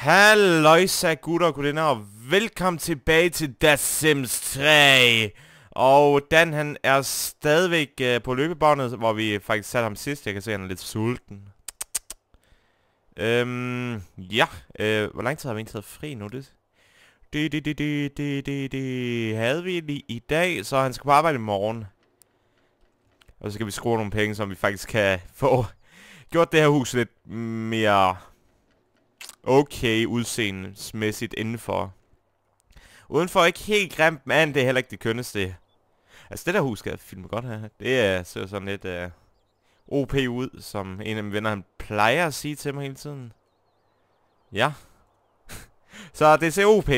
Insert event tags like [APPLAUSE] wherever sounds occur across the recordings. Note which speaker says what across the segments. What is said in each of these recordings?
Speaker 1: Halløjsa gutter og gudinder, og velkommen tilbage til The Sims 3. Og Dan han er stadigvæk øh, på løbebåndet, hvor vi faktisk satte ham sidst. Jeg kan se, at han er lidt sulten. Øhm, ja. Øh, hvor lang tid har vi egentlig taget fri nu? Det, det, det, det, det, det, det, det havde vi lige i dag, så han skal på arbejde i morgen. Og så skal vi skrue nogle penge, som vi faktisk kan få gjort det her hus lidt mere okay udseendemæssigt indenfor. Udenfor ikke helt grimt, men det er heller ikke det kønneste. Altså det der hus skal filme godt her, det er, ser sådan lidt uh, øh, OP ud, som en af mine venner han plejer at sige til mig hele tiden. Ja. [LAUGHS] så det ser OP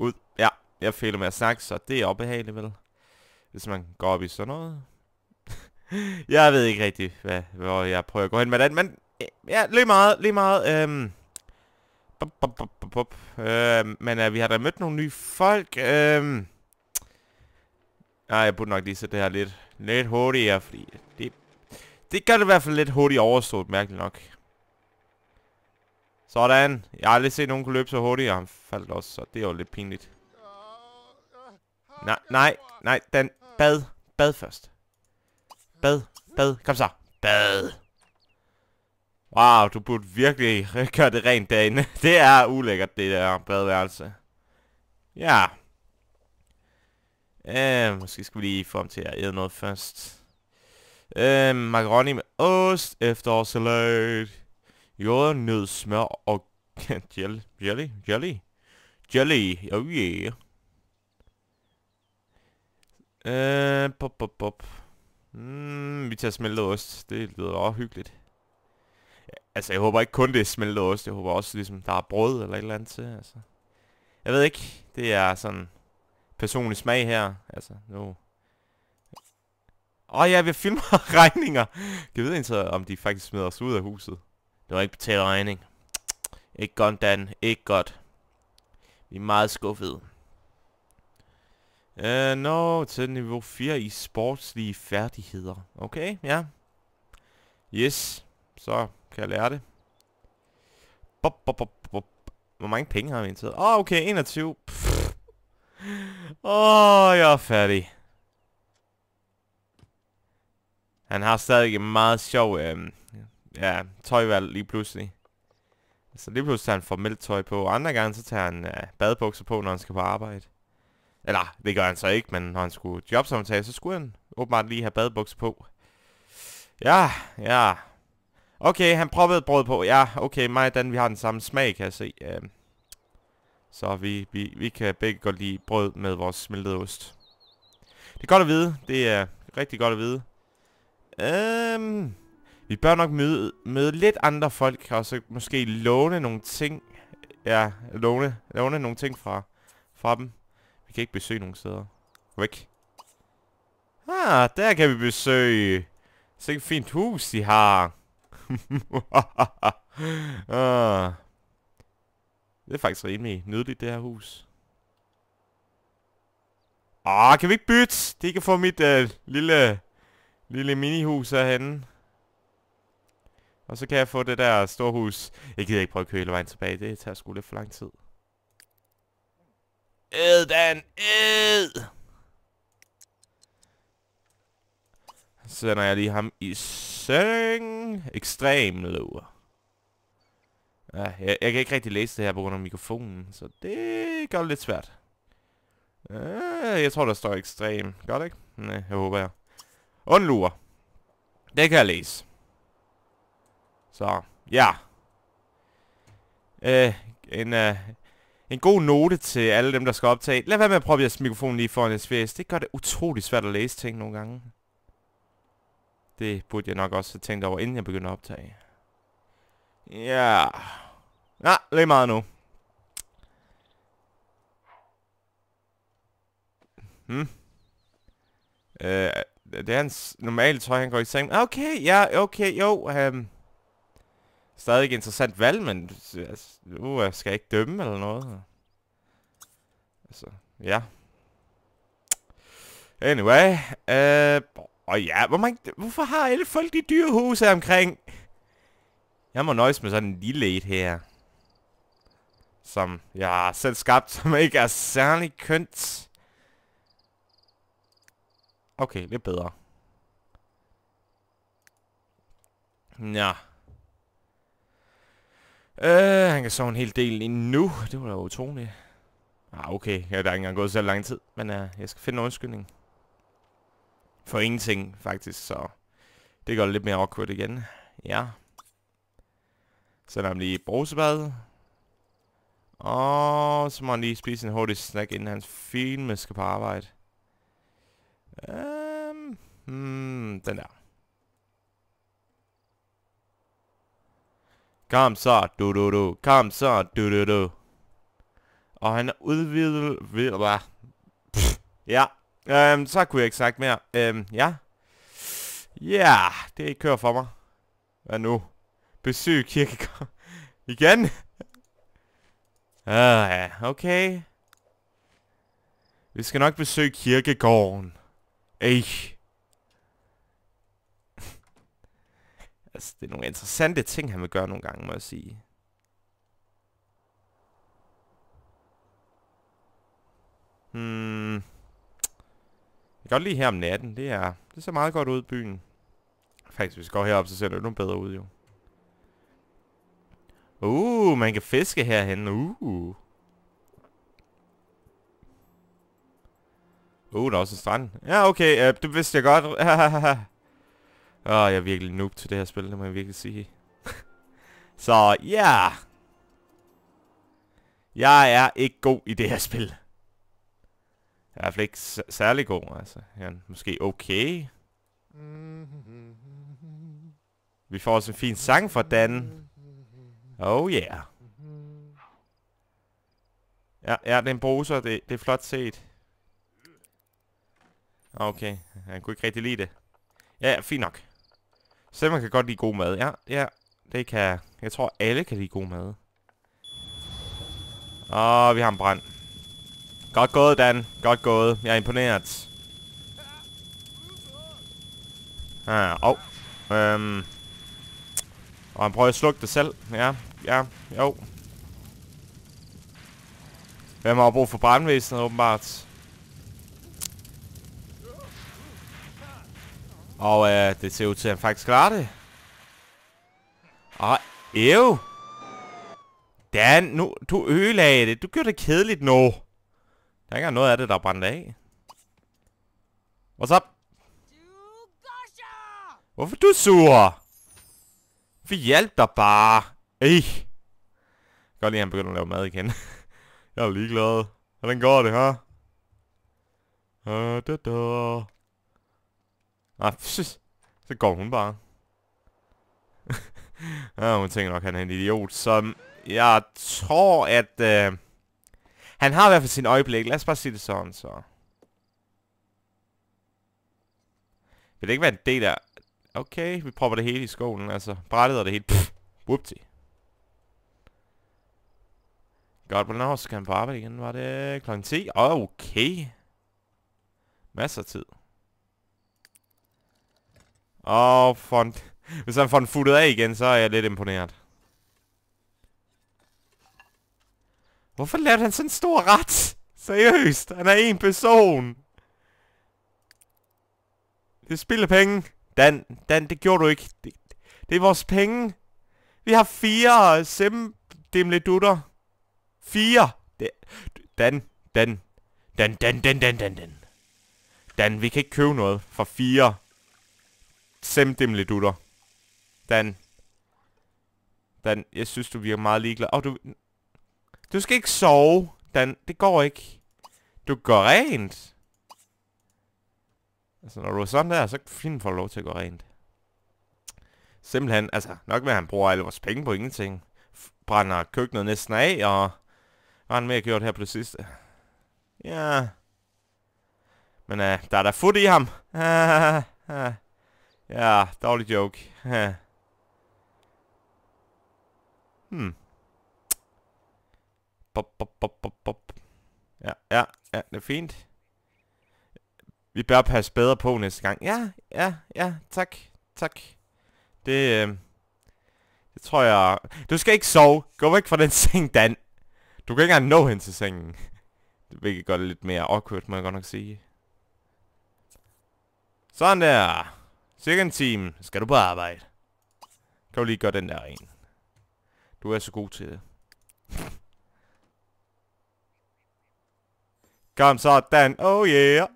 Speaker 1: ud. Ja, jeg føler med at snakke, så det er opbehageligt vel. Hvis man går op i sådan noget. [LAUGHS] jeg ved ikke rigtig, hvad, hvor jeg prøver at gå hen med den, men ja, lige meget, lige meget. Øhm, Bup, bup, bup, bup, bup. Øh, men øh, vi har da mødt nogle nye folk. Øh... Nej, jeg burde nok lige sætte det her lidt, lidt hurtigere, fordi det, det gør det i hvert fald lidt hurtigt overstået, mærkeligt nok. Sådan. Jeg har aldrig set nogen kunne løbe så hurtigt, og han faldt også, så det er jo lidt pinligt. Nej, nej, nej, den bad. Bad først. Bad, bad, kom så. Bad. Wow, du burde virkelig [LAUGHS] gøre det rent dagene. [LAUGHS] Det er ulækkert, det der badeværelse. Ja. Øh, måske skal vi lige få ham til at æde noget først. Øh, macaroni med ost, efterårssalat, jordnød, smør og [LAUGHS] jelly, jelly, jelly, jelly, oh yeah. Øh, pop, pop, pop. Mm, vi tager smeltet ost. Det lyder også hyggeligt. Altså, jeg håber ikke kun det er smeltet ost. Jeg håber også, ligesom, der er brød eller et eller andet til. Altså. Jeg ved ikke. Det er sådan personlig smag her. Altså, nu... Åh oh, ja, vi filmer [LAUGHS] regninger. Jeg ved ikke, om de faktisk smider os ud af huset. Det var ikke betalt regning. Ikke godt, Dan. Ikke godt. Vi er meget skuffede. Uh, Nå, no, til niveau 4 i sportslige færdigheder. Okay, ja. Yes. Så kan jeg lære det? Bop, bop, bop, bop. Hvor mange penge har vi indtaget? Åh, oh, okay, 21. Åh, oh, jeg er færdig. Han har stadig en meget sjov øhm, ja, tøjvalg lige pludselig. Så lige pludselig tager han formelt tøj på. Andre gange så tager han øh, badebukser på, når han skal på arbejde. Eller, det gør han så ikke, men når han skulle jobsamtale, så skulle han åbenbart lige have badebukser på. Ja, ja, Okay, han proppede brød på. Ja, okay, mig og Dan, vi har den samme smag, kan jeg se. Uh, så vi, vi, vi kan begge godt lide brød med vores smeltede ost. Det er godt at vide. Det er rigtig godt at vide. Øhm, vi bør nok møde, møde lidt andre folk, og så måske låne nogle ting. Ja, låne, låne nogle ting fra, fra dem. Vi kan ikke besøge nogen steder. Væk. Ah, der kan vi besøge. et fint hus, de har. [LAUGHS] ah. Det er faktisk rimelig nydeligt, det her hus. Ah, kan vi ikke bytte? Det kan få mit uh, lille, lille minihus herhenne. Og så kan jeg få det der store hus. Jeg gider ikke prøve at køre hele vejen tilbage. Det tager sgu lidt for lang tid. Ed, Dan! Ed! sender jeg lige ham i seng. Ekstrem low. Ja, jeg, jeg kan ikke rigtig læse det her på grund af mikrofonen, så det gør det lidt svært. Ja, jeg tror, der står ekstrem. Gør det ikke? Nej, jeg håber jeg. Undlurer. Det kan jeg læse. Så, ja. Øh, en, øh, en god note til alle dem, der skal optage. Lad være med at prøve at mikrofon lige foran SVS. Det gør det utrolig svært at læse ting nogle gange. Det burde jeg nok også have tænkt over, inden jeg begyndte at optage. Ja. Ja, lige meget nu. Hmm. Øh, det er hans normale tøj, han går i seng. Okay, ja, okay, jo. Um, stadig interessant valg, men altså, uh, jeg skal ikke dømme eller noget. Altså, ja. Anyway, øh, og ja, hvor mange, hvorfor har alle folk de dyre huse omkring? Jeg må nøjes med sådan en lille et her. Som jeg har selv skabt, som ikke er særlig kønt. Okay, lidt bedre. Ja. Øh, han kan sove en hel del endnu. Det var da utroligt. Ah, okay. Ja, der er ikke engang gået så lang tid. Men uh, jeg skal finde en undskyldning for ingenting, faktisk, så det gør det lidt mere awkward igen. Ja. Så er lige brusebad. Og så må han lige spise en hurtig snack, inden hans filme skal på arbejde. Um, hmm, den der. Kom så, du du du. Kom så, du du du. Og han udvider... Ved, Ja, Øhm, så kunne jeg ikke snakke mere. Øhm, ja. Ja, yeah, det ikke kører for mig. Hvad nu? Besøg kirkegård. [LAUGHS] Igen? Ah, uh, ja, okay. Vi skal nok besøge kirkegården. Ej. [LAUGHS] altså, det er nogle interessante ting, han vil gøre nogle gange, må jeg sige. Hmm... Godt lige her om natten. Det, er, det ser meget godt ud i byen. Faktisk, hvis vi går herop, så ser det endnu bedre ud, jo. Uh, man kan fiske herhen. Uh. Uh, der er også en strand. Ja, okay. Uh, det vidste jeg godt. [LAUGHS] Åh, oh, jeg er virkelig noob til det her spil. Det må jeg virkelig sige. [LAUGHS] så, ja. Yeah. Jeg er ikke god i det her spil. Jeg er i ikke særlig god, altså. er måske okay. Vi får også en fin sang fra Dan. Oh yeah. Ja, ja det er en bruser. Det, det er flot set. Okay, han kunne ikke rigtig lide det. Ja, ja fint nok. Så man kan godt lide god mad. Ja, ja, det kan jeg. tror, alle kan lide god mad. Åh, vi har en brand. Godt gået, Dan. Godt gået. Jeg er imponeret. Ah, og... Oh. Øhm. Og han prøver at slukke det selv. Ja, ja, jo. Hvem har brug for brandvæsenet, åbenbart? Og øh, det ser ud til, at han faktisk klarer det. Og ev! Dan, nu, du ødelagde det. Du gjorde det kedeligt nu. Der er ikke noget af det, der er brændt af. What's up? Hvorfor du sur? Vi hjælper dig bare. Ej. Godt lige, at han begynder at lave mad igen. [LAUGHS] Jeg er ligeglad. Hvordan går det, her? Uh, da, da. Ah, Så går hun bare. [LAUGHS] ja, hun tænker nok, at han er en idiot, som jeg tror, at... Øh han har i hvert fald sin øjeblik. Lad os bare sige det sådan, så. Vil det ikke være en del af... Okay, vi propper det hele i skolen, altså. Brættet og det hele. Pff, whoopty. Godt, hvornår skal han på arbejde igen? Var det kl. 10? Oh, okay. Masser af tid. Åh, oh, for Hvis han får den futtet af igen, så er jeg lidt imponeret. Hvorfor lavede han sådan en stor ret? Seriøst, han er en person. Det spiller penge. Dan, Dan, det gjorde du ikke. Det, det er vores penge. Vi har fire simdimledutter. Fire. Det, Dan, Dan, Dan, Dan, Dan, Dan, Dan, Dan. Dan, vi kan ikke købe noget for fire simdimledutter. Dan. Dan, jeg synes, du virker meget ligeglad. Åh, oh, du... Du skal ikke sove, Dan. Det går ikke. Du går rent. Altså, når du er sådan der, så fint får du lov til at gå rent. Simpelthen, altså, nok med at han bruger alle vores penge på ingenting. Brænder køkkenet næsten af, og... Hvad har han mere gjort her på det sidste? Ja... Men uh, der er da fod i ham. [LAUGHS] ja, dårlig joke. [LAUGHS] hmm. Bop, bop, bop, bop, Ja, ja, ja, det er fint. Vi bør passe bedre på næste gang. Ja, ja, ja, tak, tak. Det, øh, det tror jeg... Du skal ikke sove. Gå væk fra den [LAUGHS] seng, Dan. Du kan ikke engang nå hen til sengen. Det Hvilket gøre det lidt mere awkward, må jeg godt nok sige. Sådan der. Cirka en time skal du på arbejde. Kan du lige gøre den der en. Du er så god til det. Kom så, Dan. Oh yeah.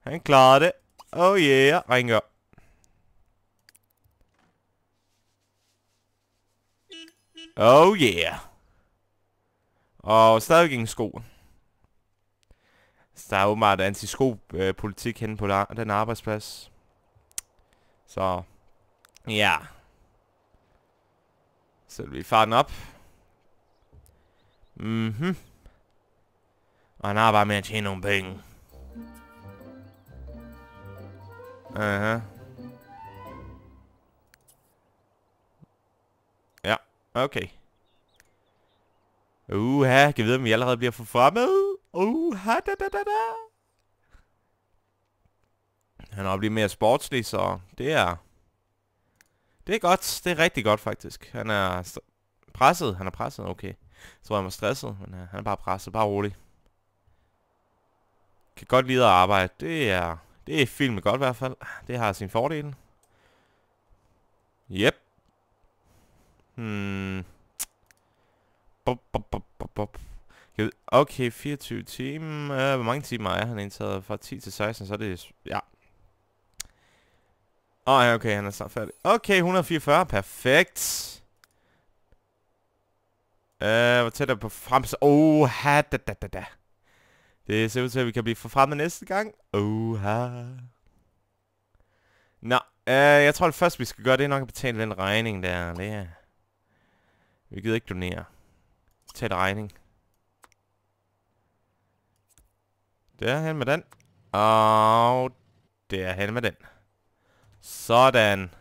Speaker 1: Han klarede det. Oh yeah. Ringer. Oh yeah. Og stadig ingen sko. Så der er åbenbart antisko-politik henne på den arbejdsplads. Så, ja. Så vi farten op. Mhm. Mm og han arbejder med at tjene nogle penge. Aha. Uh -huh. Ja, okay. Uha, kan vide, om vi allerede bliver for fremmed? Uha, da da da da. Han er blevet mere sportslig, så det er... Det er godt, det er rigtig godt faktisk. Han er presset, han er presset, okay. Så tror, han var stresset, men øh, han er bare presset, bare rolig kan godt lide at arbejde. Det er, det er filmet godt i hvert fald. Det har sin fordel. Yep. Hmm. Bop, bop, bop, bop, bop. Okay, 24 timer. Øh, hvor mange timer er han indtaget? Fra 10 til 16, så er det... Ja. Åh, oh, okay, han er snart færdig. Okay, 144. Perfekt. Øh, uh, hvor tæt er på fremtid? Oh, ha, da, da, da, da. Det ser ud til, at vi kan blive forfremmet næste gang. Oha. Nå, øh, jeg tror det første, vi skal gøre, det er nok at betale den regning der. Det er... Vi gider ikke donere. Tag et regning. Derhen med den. Og derhen med den. Sådan.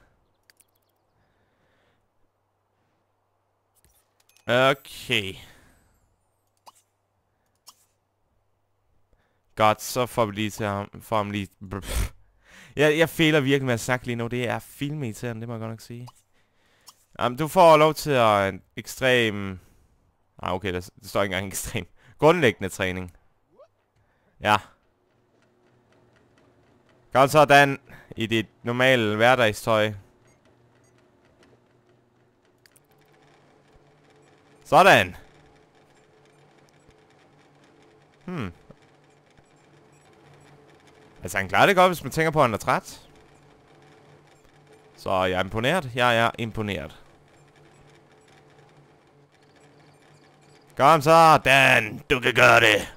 Speaker 1: Okay. Godt, så får vi lige til ham. Får ham lige... Jeg, jeg fejler virkelig med at sagt lige nu. Det er filmirriterende, det må jeg godt nok sige. Jamen, du får lov til at en øh, ekstrem... Ah, okay, der, der står ikke engang ekstrem. Grundlæggende træning. Ja. Godt sådan. I dit normale hverdagstøj. Sådan. Hmm. Altså, han klarer det godt, hvis man tænker på, at han er træt. Så jeg er imponeret. Jeg er imponeret. Kom så, Dan. Du kan gøre det.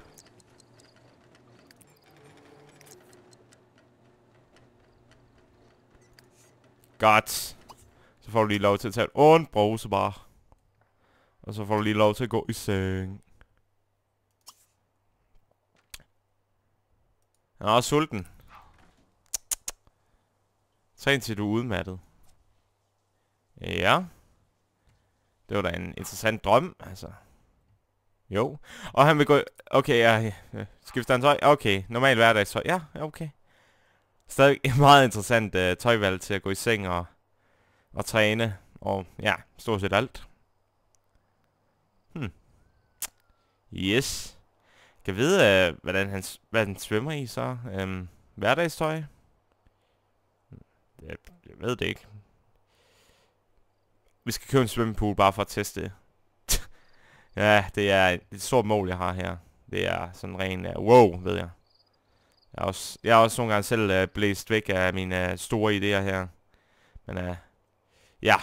Speaker 1: Godt. Så får du lige lov til at tage en bruse bare. Og så får du lige lov til at gå i seng. Han er også sulten. Træn til du er udmattet. Ja. Det var da en interessant drøm, altså. Jo. Og han vil gå... Okay, ja, Skifter han tøj? Okay, normal hverdagstøj. Ja, okay. Stadig et meget interessant uh, tøjvalg til at gå i seng og, og træne. Og ja, stort set alt. Hmm. Yes. Kan vide, øh, hvordan han, hvad han svømmer i så? Øhm, hverdagstøj? Jeg, jeg ved det ikke. Vi skal købe en svømmepool bare for at teste det. [LAUGHS] ja, det er et stort mål, jeg har her. Det er sådan ren uh, øh, wow, ved jeg. Jeg har også, jeg har også nogle gange selv uh, blæst væk af mine uh, store idéer her. Men uh, ja,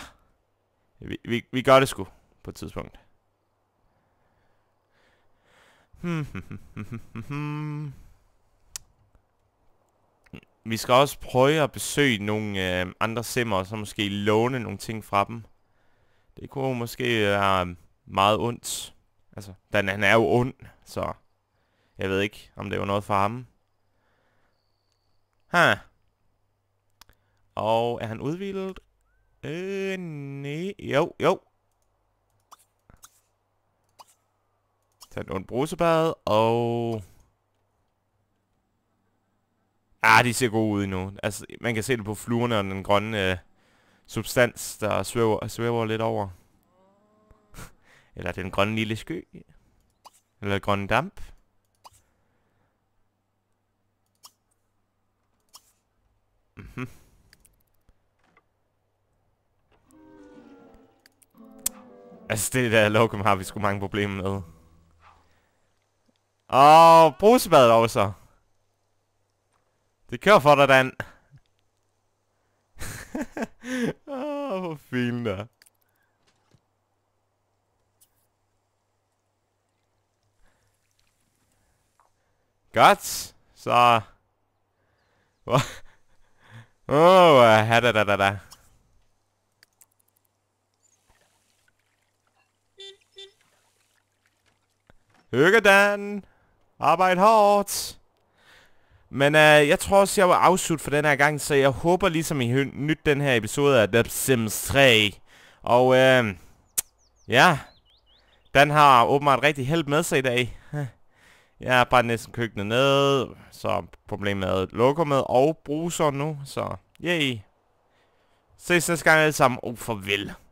Speaker 1: vi, vi, vi gør det sgu på et tidspunkt. [LAUGHS] Vi skal også prøve at besøge nogle øh, andre simmer, og så måske låne nogle ting fra dem. Det kunne måske øh, være meget ondt. Altså, den, han er jo ond, så jeg ved ikke, om det var noget for ham. Ha. Og er han udvildet? Øh, nej. Jo, jo. Tag en ond brusebad, og... Ah, de ser gode ud endnu. Altså, man kan se det på fluerne og den grønne øh, substans, der svæver, svæver lidt over. [LAUGHS] Eller den grønne lille sky. Eller grønne damp. Mm -hmm. Altså, det der lokum har vi sgu mange problemer med. Åh, oh, brusebadet også. Det kører for dig, Dan. [LAUGHS] Åh, oh, hvor fint der. Godt. Så... Åh, oh, da da da da. Hygge, Dan. Arbejde hårdt. Men uh, jeg tror også, jeg var afslut for den her gang, så jeg håber ligesom I nyt den her episode af The Sims 3. Og uh, ja, den har åbenbart rigtig held med sig i dag. [LAUGHS] Jeg bare næsten køkkenet ned, så problemet er med og bruser nu, så yay. Ses næste gang alle sammen, og oh, farvel.